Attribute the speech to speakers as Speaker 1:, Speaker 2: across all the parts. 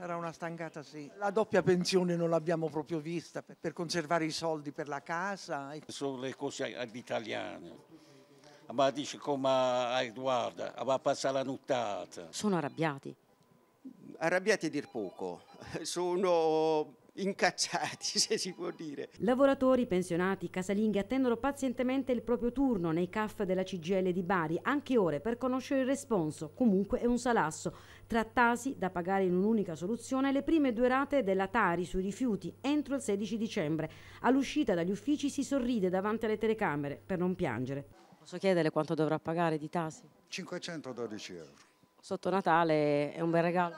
Speaker 1: Sarà una stangata, sì. La doppia pensione non l'abbiamo proprio vista per conservare i soldi per la casa. Sono le cose all'italiano. ma dice come a guarda, va a passare la nottata. Sono arrabbiati. Arrabbiati
Speaker 2: a dir poco,
Speaker 1: sono incacciati, se si può dire.
Speaker 2: Lavoratori, pensionati, casalinghi attendono pazientemente il proprio turno nei CAF della CGL di Bari, anche ore per conoscere il responso. Comunque è un salasso. Trattasi da pagare in un'unica soluzione le prime due rate della Tari sui rifiuti entro il 16 dicembre. All'uscita dagli uffici si sorride davanti alle telecamere per non piangere. Posso chiedere quanto dovrà pagare di Tasi?
Speaker 1: 512 euro.
Speaker 2: Sotto Natale è un bel regalo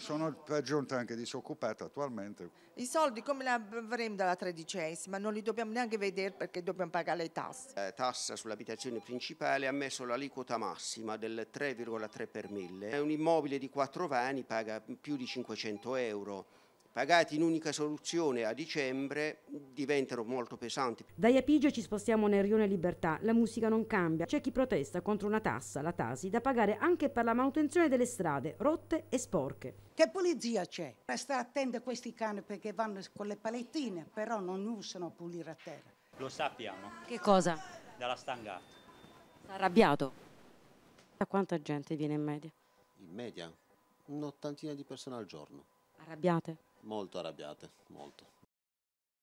Speaker 1: sono per giunta anche disoccupate attualmente. I soldi come li avremo dalla tredicesima? Non li dobbiamo neanche vedere perché dobbiamo pagare le tasse. La eh, tassa sull'abitazione principale ha messo l'aliquota massima del 3,3 per mille. È un immobile di quattro vani, paga più di 500 euro pagati in unica soluzione a dicembre
Speaker 2: diventano molto pesanti. Da Iapigio ci spostiamo nel rione Libertà, la musica non cambia, c'è chi protesta contro una tassa, la Tasi, da pagare anche per la manutenzione delle strade, rotte e sporche. Che pulizia c'è? Stare attenti a questi cani perché vanno con le palettine, però non usano a pulire a terra.
Speaker 1: Lo sappiamo. Che cosa? Dalla stangata.
Speaker 2: Sta arrabbiato? Da quanta gente viene in media?
Speaker 1: In media? Un'ottantina di persone al giorno. Arrabbiate? molto arrabbiate, molto.